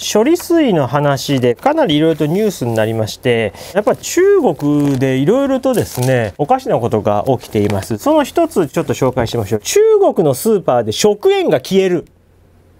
処理水の話でかなりいろいろとニュースになりまして、やっぱ中国でいろいろとですね、おかしなことが起きています。その一つちょっと紹介しましょう。中国のスーパーで食塩が消える。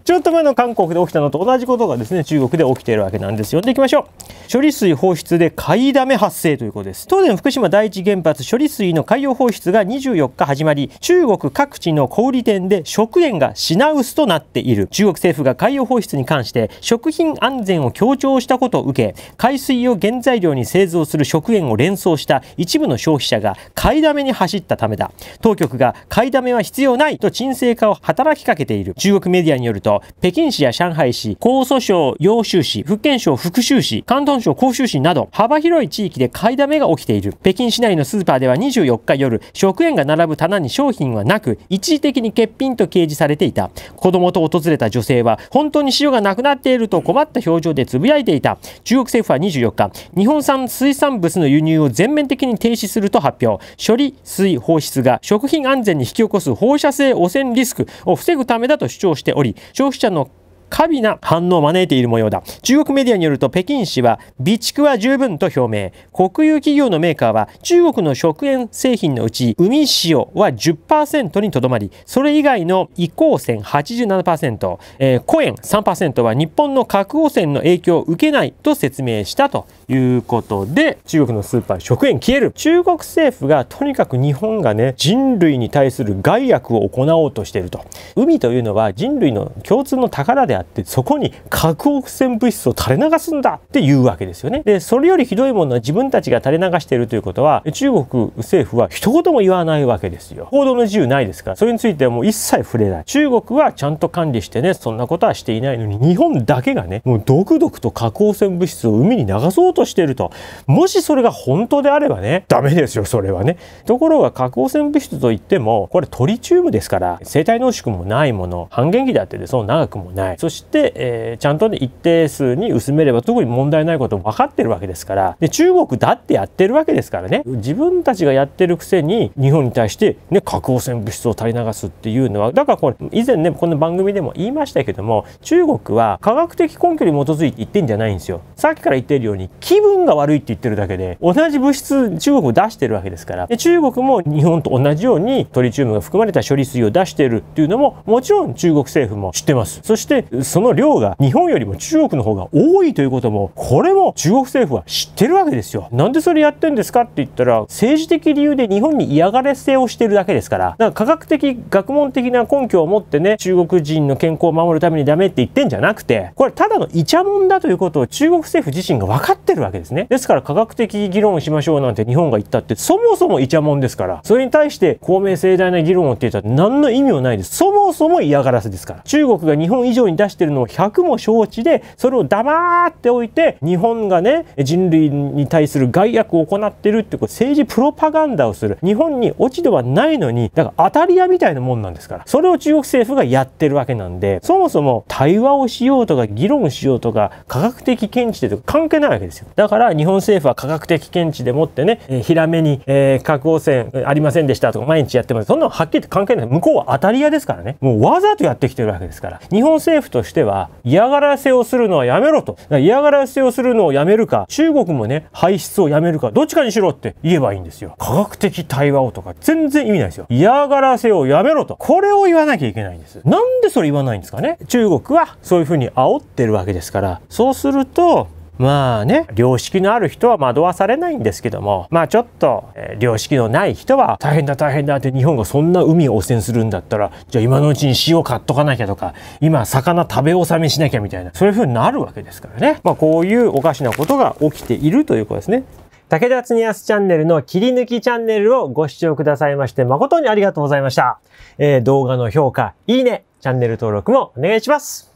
ちょっと前の韓国で起きたのと同じことがですね、中国で起きているわけなんですよ。で、いきましょう。処理水放出で買いだめ発生ということです。東電福島第一原発処理水の海洋放出が24日始まり、中国各地の小売店で食塩が品薄となっている。中国政府が海洋放出に関して食品安全を強調したことを受け、海水を原材料に製造する食塩を連想した一部の消費者が買いだめに走ったためだ。当局が買いだめは必要ないと沈静化を働きかけている。中国メディアによると、北京市や上海市、江蘇省揚州市、福建省福州市、広東省広州市など、幅広い地域で買いだめが起きている。北京市内のスーパーでは24日夜、食塩が並ぶ棚に商品はなく、一時的に欠品と掲示されていた。子供と訪れた女性は、本当に塩がなくなっていると困った表情でつぶやいていた。中国政府は24日、日本産水産物の輸入を全面的に停止すると発表。処理水放出が食品安全に引き起こす放射性汚染リスクを防ぐためだと主張しており、消費者の過敏な反応を招いている模様だ。中国メディアによると北京市は備蓄は十分と表明。国有企業のメーカーは中国の食塩製品のうち海塩は10%にとどまり、それ以外の移行線87%、えー、コ塩3%は日本の核汚染の影響を受けないと説明したということで、中国のスーパー食塩消える。中国政府がとにかく日本がね、人類に対する害悪を行おうとしていると。海というのは人類の共通の宝でであってそこに核汚染物質を垂れ流すんだっていうわけですよねでそれよりひどいものは自分たちが垂れ流しているということは中国政府は一言も言わないわけですよ報道の自由ないですからそれについてはもう一切触れない中国はちゃんと管理してねそんなことはしていないのに日本だけがねもう毒々と核汚染物質を海に流そうとしているともしそれが本当であればねダメですよそれはねところが核汚染物質といってもこれトリチウムですから生体濃縮もないもの半減期だってでそう長くもないそして、えー、ちゃんと、ね、一定数に薄めれば特に問題ないことも分かってるわけですからで中国だってやってるわけですからね自分たちがやってるくせに日本に対して、ね、核汚染物質を垂れ流すっていうのはだからこれ以前ねこの番組でも言いましたけども中国は科学的根拠に基づいて言ってんじゃないんですよ。さっきから言っているように気分が悪いって言ってるだけで同じ物質中国も出してるわけですからで中国も日本と同じようにトリチウムが含まれた処理水を出してるっていうのももちろん中国政府も知ってますそしてその量が日本よりも中国の方が多いということもこれも中国政府は知ってるわけですよなんでそれやってんですかって言ったら政治的理由で日本に嫌がらせをしてるだけですからだから科学的学問的な根拠を持ってね中国人の健康を守るためにダメって言ってんじゃなくてこれただのイチャモンだということを中国政政府自身が分かってるわけですね。ですから科学的議論しましょうなんて日本が言ったってそもそもイチャモンですから、それに対して公明正大な議論をって言ったら何の意味もないです。そもそも嫌がらせですから。中国が日本以上に出してるのを100も承知で、それを黙っておいて、日本がね、人類に対する害悪を行ってるってこれ政治プロパガンダをする。日本に落ち度はないのに、だから当たり屋みたいなもんなんですから。それを中国政府がやってるわけなんで、そもそも対話をしようとか議論しようとか科学的見地とか関係ないわけですよ。だから日本政府は科学的見地でもってね、えー、ヒラメに、えー、核汚染ありませんでしたとか毎日やってます。そんなのはっきりと関係ない。向こうは当たり屋ですからね。もうわざとやってきてるわけですから。日本政府としては嫌がらせをするのはやめろと。嫌がらせをするのをやめるか、中国もね、排出をやめるか、どっちかにしろって言えばいいんですよ。科学的対話をとか全然意味ないですよ。嫌がらせをやめろと。これを言わなきゃいけないんです。なんでそれ言わないんですかね中国はそういうふうに煽ってるわけですから。そうすると、まあね、良識のある人は惑わされないんですけども、まあちょっと、えー、良識のない人は、大変だ大変だって日本がそんな海を汚染するんだったら、じゃあ今のうちに塩買っとかなきゃとか、今魚食べ納めしなきゃみたいな、そういう風になるわけですからね。まあこういうおかしなことが起きているということですね。武田恒すチャンネルの切り抜きチャンネルをご視聴くださいまして誠にありがとうございました。えー、動画の評価、いいね、チャンネル登録もお願いします。